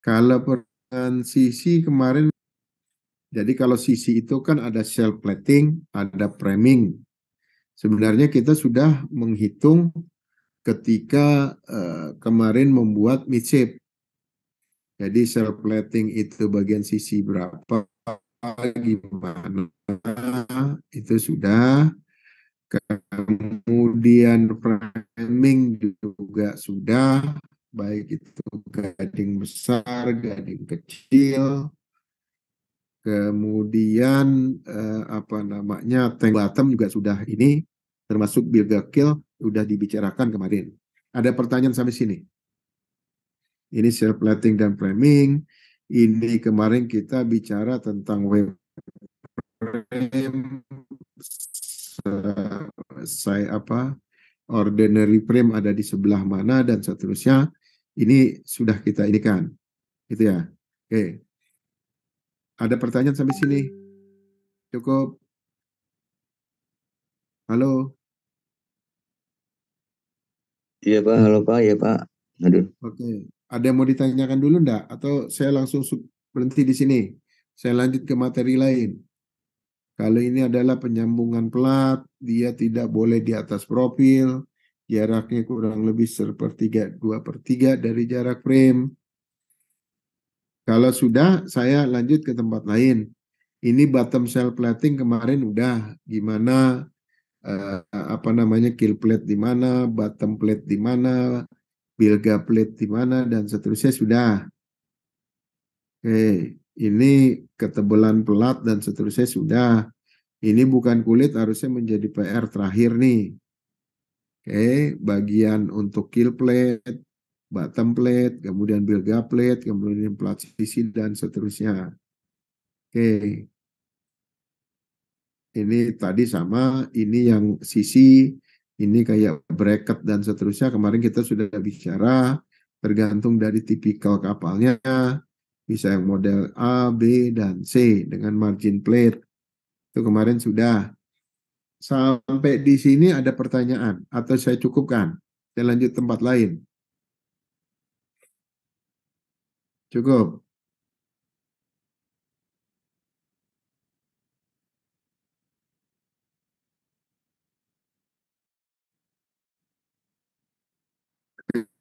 Kalau peran sisi kemarin, jadi kalau sisi itu kan ada shell plating, ada framing. Sebenarnya kita sudah menghitung ketika uh, kemarin membuat midship. Jadi shell plating itu bagian sisi berapa, gimana, itu sudah. Kemudian framing juga sudah baik itu gading besar, gading kecil, kemudian eh, apa namanya tank bottom juga sudah ini termasuk Birgakil sudah dibicarakan kemarin. Ada pertanyaan sampai sini. Ini self plating dan framing. Ini kemarin kita bicara tentang web frame eh, saya apa ordinary frame ada di sebelah mana dan seterusnya ini sudah kita ini kan. Itu ya. Oke. Ada pertanyaan sampai sini? Cukup. Halo. Iya Pak, halo Pak, iya Pak. Aduh. Oke. Ada yang mau ditanyakan dulu ndak? Atau saya langsung berhenti di sini? Saya lanjut ke materi lain. Kalau ini adalah penyambungan pelat, dia tidak boleh di atas profil, jaraknya kurang lebih sepertiga dua per tiga dari jarak frame. Kalau sudah, saya lanjut ke tempat lain. Ini bottom cell plating kemarin udah gimana eh, apa namanya kill plate di mana, bottom plate di mana, bilga plate di mana dan seterusnya sudah. Oke, ini ketebalan pelat dan seterusnya sudah. Ini bukan kulit harusnya menjadi PR terakhir nih Oke, okay, bagian untuk kill plate, bottom plate, kemudian bilga plate, kemudian plat sisi dan seterusnya. Oke. Okay. Ini tadi sama, ini yang sisi, ini kayak bracket dan seterusnya. Kemarin kita sudah bicara tergantung dari tipikal kapalnya, bisa yang model A, B, dan C dengan margin plate. Itu kemarin sudah. Sampai di sini ada pertanyaan atau saya cukupkan? dan lanjut tempat lain. Cukup.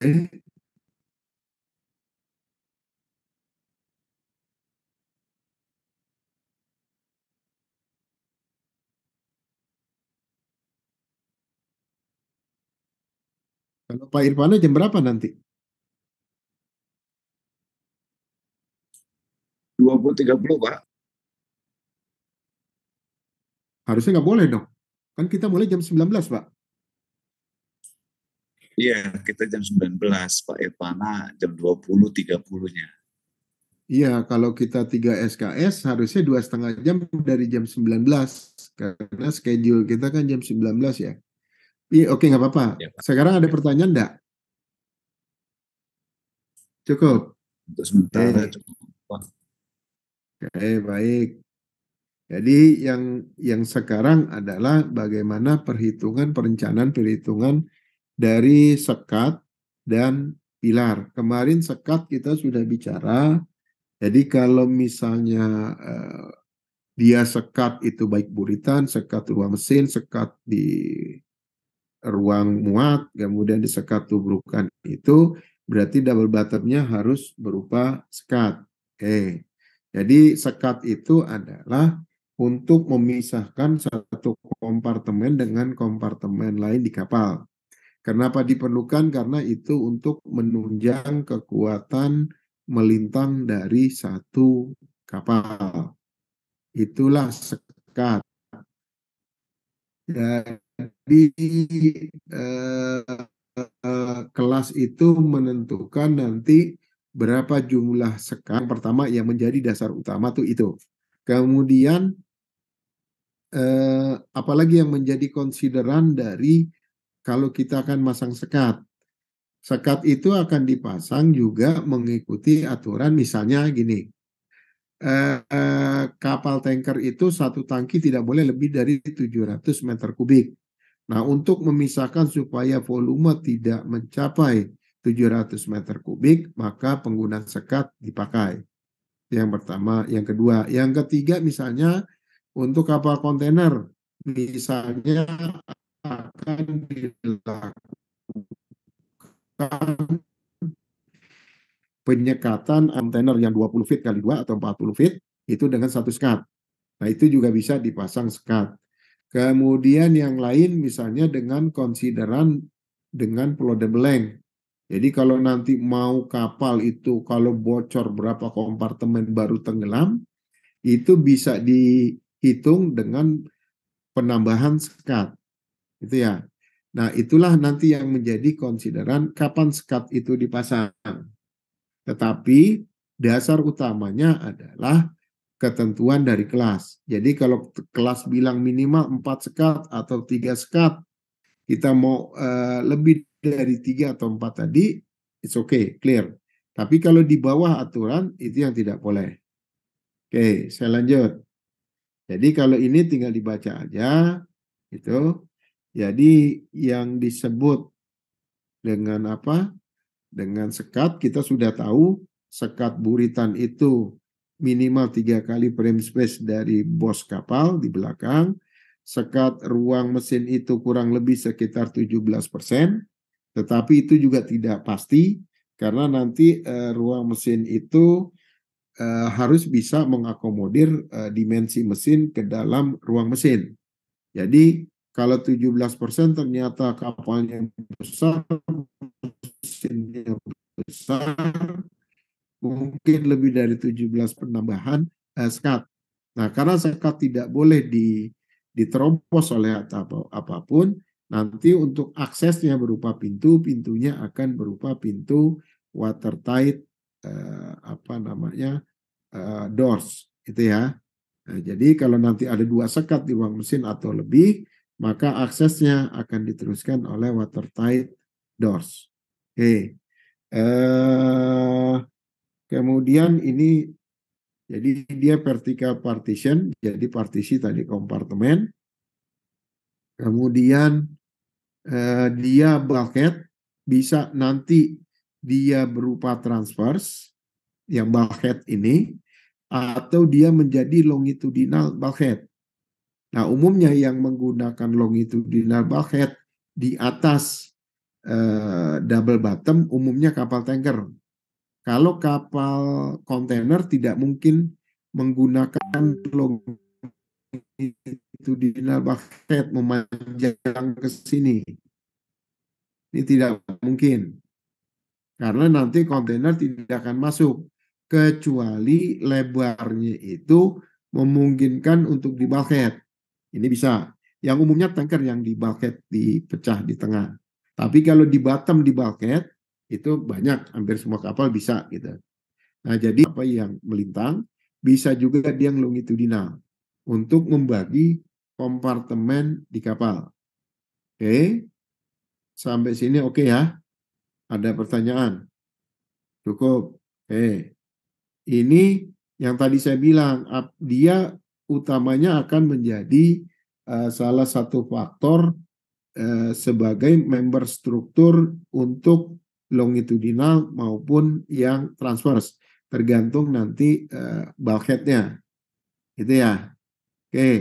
Okay. Kalau Pak Irfana jam berapa nanti? 20.30 Pak. Harusnya nggak boleh dong. Kan kita mulai jam 19 Pak. Iya, kita jam 19 Pak Irfana ah, jam 20.30-nya. Iya, kalau kita 3 SKS harusnya dua setengah jam dari jam 19 karena schedule kita kan jam 19 ya. Iya, oke nggak apa-apa. Ya, Sekarang ada pertanyaan enggak? Cukup. Untuk sementara okay. cukup. Oke, okay, baik. Jadi yang yang sekarang adalah bagaimana perhitungan perencanaan perhitungan dari sekat dan pilar. Kemarin sekat kita sudah bicara. Jadi kalau misalnya eh, dia sekat itu baik buritan, sekat ruang mesin, sekat di ruang muat, kemudian disekat tubrukan itu berarti double bottomnya harus berupa sekat. Oke. Jadi sekat itu adalah untuk memisahkan satu kompartemen dengan kompartemen lain di kapal. Kenapa diperlukan? Karena itu untuk menunjang kekuatan melintang dari satu kapal. Itulah sekat. Dan di uh, uh, kelas itu menentukan nanti berapa jumlah sekat pertama yang menjadi dasar utama tuh itu. Kemudian eh, apalagi yang menjadi konsideran dari kalau kita akan masang sekat. Sekat itu akan dipasang juga mengikuti aturan misalnya gini. Eh, eh, kapal tanker itu satu tangki tidak boleh lebih dari 700 meter kubik. Nah, untuk memisahkan supaya volume tidak mencapai 700 meter kubik, maka penggunaan sekat dipakai. Yang pertama, yang kedua, yang ketiga misalnya untuk kapal kontainer, misalnya akan dilakukan penyekatan kontainer yang 20 feet kali 2 atau 40 feet itu dengan satu sekat. Nah, itu juga bisa dipasang sekat. Kemudian yang lain misalnya dengan konsideran dengan Pulau Debeleng. Jadi kalau nanti mau kapal itu kalau bocor berapa kompartemen baru tenggelam, itu bisa dihitung dengan penambahan sekat. Itu ya. Nah, itulah nanti yang menjadi konsideran kapan sekat itu dipasang. Tetapi dasar utamanya adalah ketentuan dari kelas. Jadi kalau kelas bilang minimal 4 sekat atau 3 sekat, kita mau uh, lebih dari 3 atau 4 tadi, it's okay, clear. Tapi kalau di bawah aturan, itu yang tidak boleh. Oke, okay, saya lanjut. Jadi kalau ini tinggal dibaca aja, itu. Jadi yang disebut dengan apa? Dengan sekat, kita sudah tahu sekat buritan itu minimal tiga kali frame space dari bos kapal di belakang. Sekat ruang mesin itu kurang lebih sekitar 17 persen, tetapi itu juga tidak pasti karena nanti uh, ruang mesin itu uh, harus bisa mengakomodir uh, dimensi mesin ke dalam ruang mesin. Jadi kalau 17 persen ternyata kapalnya besar, mesinnya besar, mungkin lebih dari 17 penambahan eh, sekat. Nah, karena sekat tidak boleh di, diterobos oleh atau apapun, nanti untuk aksesnya berupa pintu, pintunya akan berupa pintu watertight eh, apa namanya eh, doors, gitu ya. Nah, jadi kalau nanti ada dua sekat di ruang mesin atau lebih, maka aksesnya akan diteruskan oleh watertight doors. Oke, okay. eh, Kemudian ini jadi dia vertical partition, jadi partisi tadi kompartemen. Kemudian eh, dia bucket bisa nanti dia berupa transverse yang bucket ini atau dia menjadi longitudinal bucket. Nah, umumnya yang menggunakan longitudinal bucket di atas eh, double bottom umumnya kapal tanker kalau kapal kontainer tidak mungkin menggunakan longitudinal di memanjang ke sini. Ini tidak mungkin. Karena nanti kontainer tidak akan masuk. Kecuali lebarnya itu memungkinkan untuk di bucket. Ini bisa. Yang umumnya tanker yang di bucket dipecah di tengah. Tapi kalau di bottom di bucket, itu banyak hampir semua kapal bisa gitu. Nah, jadi apa yang melintang bisa juga dia yang longitudinal untuk membagi kompartemen di kapal. Oke. Okay. Sampai sini oke okay ya? Ada pertanyaan? Cukup. Oke. Okay. Ini yang tadi saya bilang dia utamanya akan menjadi uh, salah satu faktor eh, sebagai member struktur untuk longitudinal maupun yang transverse tergantung nanti uh, bulkheadnya gitu ya oke okay.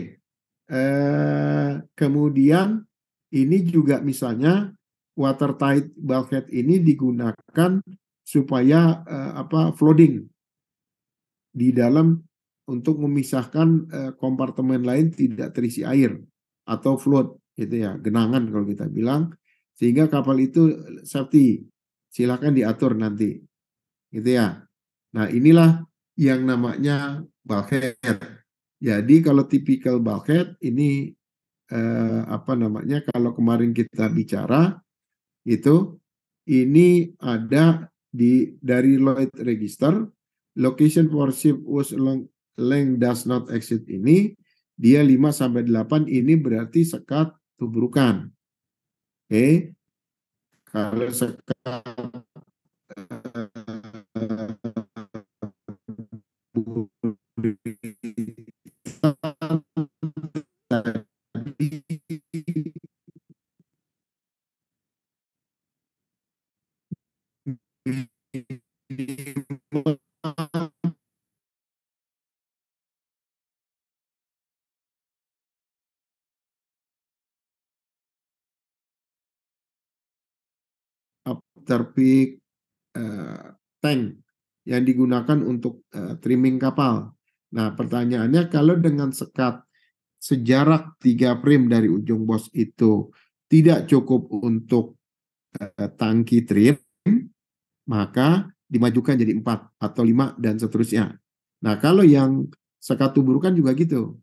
uh, eh, kemudian ini juga misalnya watertight bulkhead ini digunakan supaya uh, apa flooding di dalam untuk memisahkan uh, kompartemen lain tidak terisi air atau float gitu ya genangan kalau kita bilang sehingga kapal itu safety Silakan diatur nanti. Gitu ya. Nah, inilah yang namanya bulkhead. Jadi kalau tipikal bulkhead ini eh, apa namanya? Kalau kemarin kita bicara itu ini ada di dari Lloyd Register location for ship was long length does not exit ini dia 5 sampai 8 ini berarti sekat tubrukan. Oke. Okay kalau sekarang budi eh, terpik uh, eh, tank yang digunakan untuk uh, trimming kapal. Nah, pertanyaannya kalau dengan sekat sejarak 3 prim dari ujung bos itu tidak cukup untuk uh, tangki trim, maka dimajukan jadi 4 atau 5 dan seterusnya. Nah, kalau yang sekat kan juga gitu.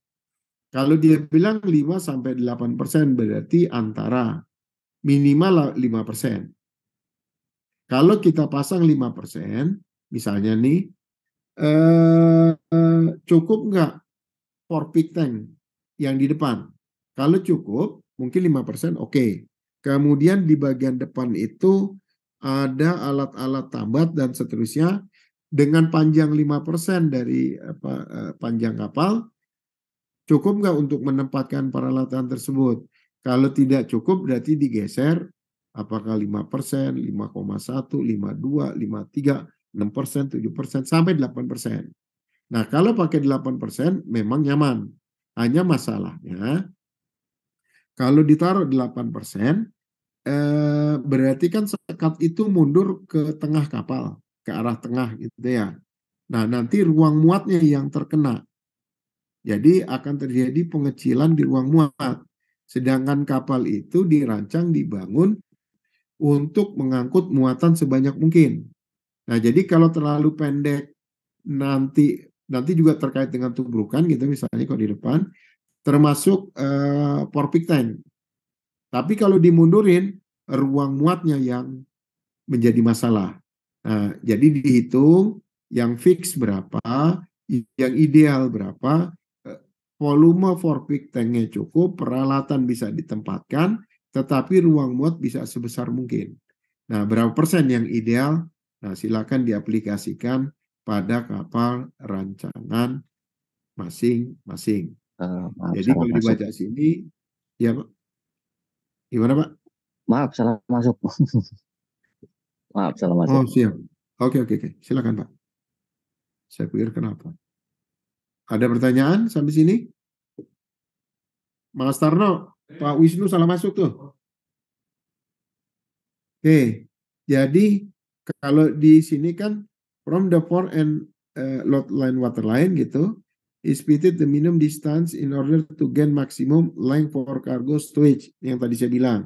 Kalau dia bilang 5 sampai 8 persen berarti antara minimal 5 persen. Kalau kita pasang 5%, misalnya nih, eh, eh, cukup nggak for peak tank yang di depan? Kalau cukup, mungkin 5% oke. Okay. Kemudian di bagian depan itu ada alat-alat tambat dan seterusnya dengan panjang 5% dari apa, eh, panjang kapal, cukup nggak untuk menempatkan peralatan tersebut? Kalau tidak cukup berarti digeser apakah 5 persen, 5,1, 5,2, 5,3, 6 persen, 7 persen, sampai 8 persen. Nah kalau pakai 8 persen memang nyaman. Hanya masalahnya kalau ditaruh 8 persen eh, berarti kan sekat itu mundur ke tengah kapal, ke arah tengah gitu ya. Nah nanti ruang muatnya yang terkena. Jadi akan terjadi pengecilan di ruang muat. Sedangkan kapal itu dirancang dibangun untuk mengangkut muatan sebanyak mungkin. Nah, jadi kalau terlalu pendek nanti nanti juga terkait dengan tubrukan gitu misalnya kalau di depan termasuk uh, porpik tank. Tapi kalau dimundurin ruang muatnya yang menjadi masalah. Nah, jadi dihitung yang fix berapa, yang ideal berapa, eh, volume for tank tanknya cukup, peralatan bisa ditempatkan, tetapi ruang muat bisa sebesar mungkin. Nah, berapa persen yang ideal? Nah, silakan diaplikasikan pada kapal rancangan masing-masing. Uh, Jadi kalau masuk. dibaca sini, ya Pak. Gimana Pak? Maaf, salah masuk. maaf, salah masuk. Oh, siap. Oke, oke, oke. Silakan Pak. Saya pikir kenapa. Ada pertanyaan sampai sini? Mas Tarno, Pak Wisnu salah masuk tuh. Oke, jadi kalau di sini kan from the port and uh, lot line water line gitu is fitted the minimum distance in order to gain maximum length for cargo stowage yang tadi saya bilang.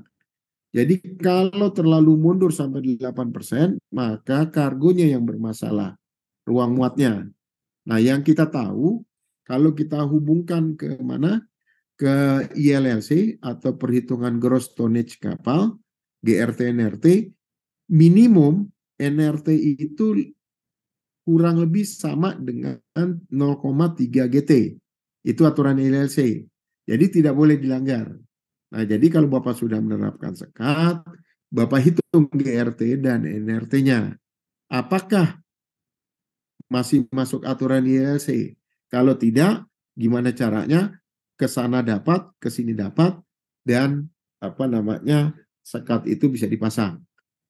Jadi kalau terlalu mundur sampai 8%, maka kargonya yang bermasalah, ruang muatnya. Nah, yang kita tahu kalau kita hubungkan ke mana? ke ILLC atau perhitungan gross tonnage kapal GRT NRT minimum NRT itu kurang lebih sama dengan 0,3 GT itu aturan ILLC jadi tidak boleh dilanggar nah jadi kalau Bapak sudah menerapkan sekat Bapak hitung GRT dan NRT-nya apakah masih masuk aturan ILC kalau tidak gimana caranya ke sana dapat, ke sini dapat, dan apa namanya sekat itu bisa dipasang.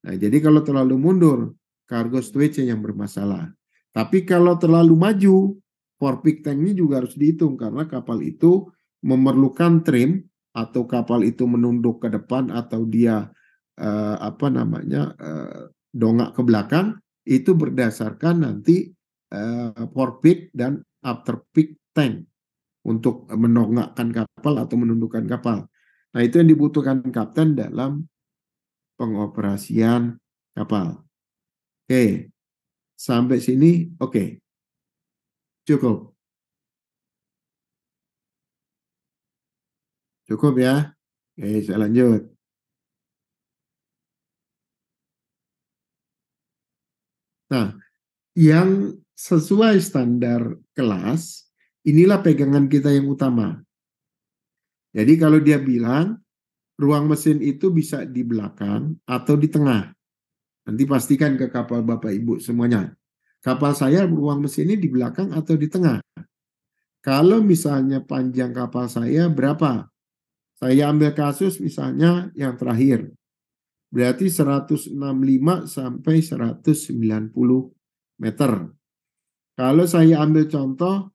Nah, jadi kalau terlalu mundur, kargo stowage yang bermasalah. Tapi kalau terlalu maju, tank ini juga harus dihitung karena kapal itu memerlukan trim atau kapal itu menunduk ke depan atau dia eh, apa namanya eh, dongak ke belakang itu berdasarkan nanti eh, forepeak dan afterpeak tank untuk menonggakkan kapal atau menundukkan kapal. Nah, itu yang dibutuhkan kapten dalam pengoperasian kapal. Oke. Sampai sini oke. Cukup. Cukup ya. Oke, saya lanjut. Nah, yang sesuai standar kelas Inilah pegangan kita yang utama. Jadi kalau dia bilang ruang mesin itu bisa di belakang atau di tengah. Nanti pastikan ke kapal Bapak Ibu semuanya. Kapal saya ruang mesin ini di belakang atau di tengah. Kalau misalnya panjang kapal saya berapa? Saya ambil kasus misalnya yang terakhir. Berarti 165 sampai 190 meter. Kalau saya ambil contoh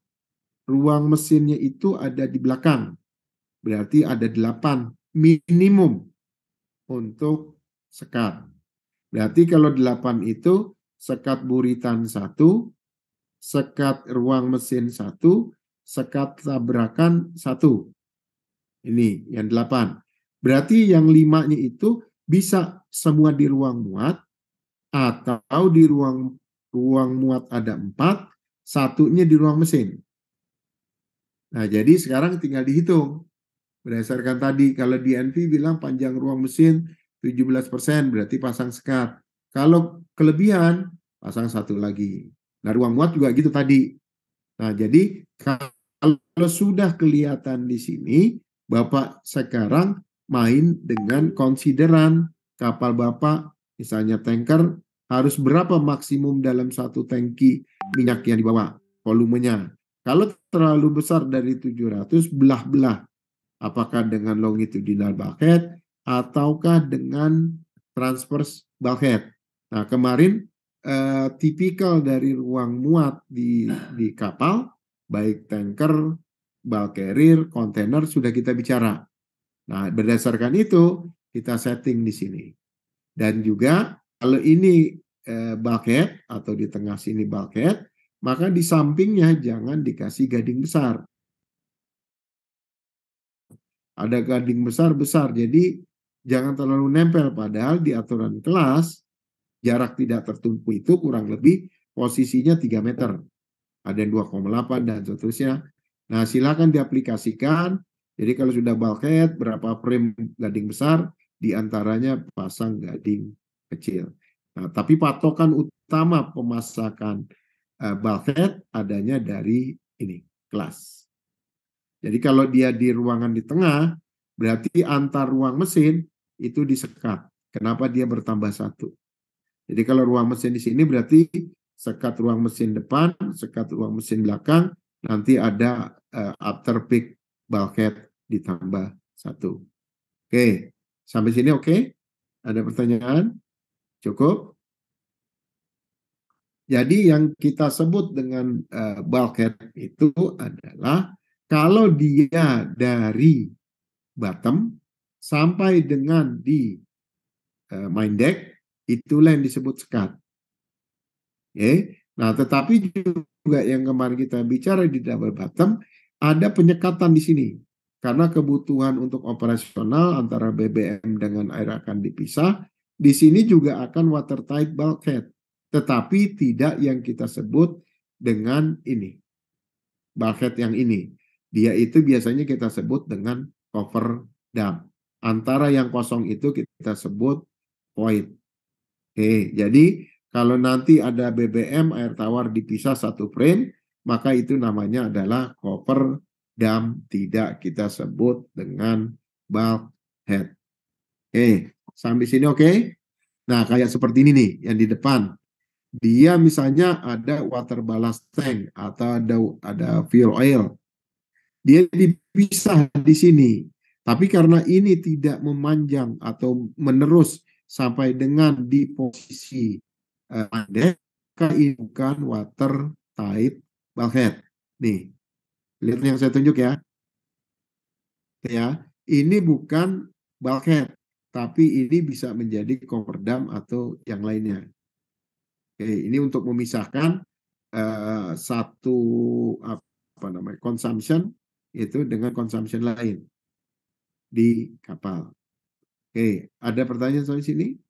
ruang mesinnya itu ada di belakang. Berarti ada 8 minimum untuk sekat. Berarti kalau 8 itu sekat buritan 1, sekat ruang mesin 1, sekat tabrakan 1. Ini yang 8. Berarti yang limanya itu bisa semua di ruang muat atau di ruang ruang muat ada 4, satunya di ruang mesin. Nah, jadi sekarang tinggal dihitung. Berdasarkan tadi, kalau DNV bilang panjang ruang mesin 17%, berarti pasang sekat. Kalau kelebihan, pasang satu lagi. Nah, ruang muat juga gitu tadi. Nah, jadi kalau sudah kelihatan di sini, Bapak sekarang main dengan konsideran kapal Bapak, misalnya tanker, harus berapa maksimum dalam satu tanki minyak yang dibawa, volumenya. Kalau terlalu besar dari 700, belah-belah. Apakah dengan longitudinal bucket ataukah dengan transverse bucket. Nah, kemarin eh, tipikal dari ruang muat di, di kapal, baik tanker, bulk carrier, kontainer, sudah kita bicara. Nah, berdasarkan itu, kita setting di sini. Dan juga, kalau ini eh, bucket, atau di tengah sini bucket, maka di sampingnya jangan dikasih gading besar. Ada gading besar-besar, jadi jangan terlalu nempel. Padahal di aturan kelas, jarak tidak tertumpu itu kurang lebih posisinya 3 meter. Ada yang 2,8 dan seterusnya. Nah, silakan diaplikasikan. Jadi kalau sudah bulkhead, berapa frame gading besar, diantaranya pasang gading kecil. Nah, tapi patokan utama pemasakan Eh, Buffett adanya dari ini kelas. Jadi kalau dia di ruangan di tengah, berarti antar ruang mesin itu disekat. Kenapa dia bertambah satu? Jadi kalau ruang mesin di sini berarti sekat ruang mesin depan, sekat ruang mesin belakang, nanti ada uh, after peak bulkhead ditambah satu. Oke, sampai sini oke? Ada pertanyaan? Cukup? Jadi yang kita sebut dengan uh, bulkhead itu adalah kalau dia dari bottom sampai dengan di uh, main deck itulah yang disebut sekat. Oke. Okay? Nah, tetapi juga yang kemarin kita bicara di double bottom ada penyekatan di sini karena kebutuhan untuk operasional antara BBM dengan air akan dipisah. Di sini juga akan watertight bulkhead tetapi tidak yang kita sebut dengan ini. Bucket yang ini. Dia itu biasanya kita sebut dengan cover dam Antara yang kosong itu kita sebut void. Oke, jadi kalau nanti ada BBM air tawar dipisah satu frame, maka itu namanya adalah cover dam tidak kita sebut dengan bulk head. Oke, sampai sini oke? Okay? Nah, kayak seperti ini nih yang di depan dia misalnya ada water ballast tank atau ada ada fuel oil. Dia dipisah di sini. Tapi karena ini tidak memanjang atau menerus sampai dengan di posisi uh, ini bukan water tight bulkhead. Nih, lihat yang saya tunjuk ya. Ya, ini bukan bulkhead, tapi ini bisa menjadi cover dam atau yang lainnya. Oke, ini untuk memisahkan uh, satu apa namanya consumption itu dengan consumption lain di kapal. Oke, ada pertanyaan soal sini?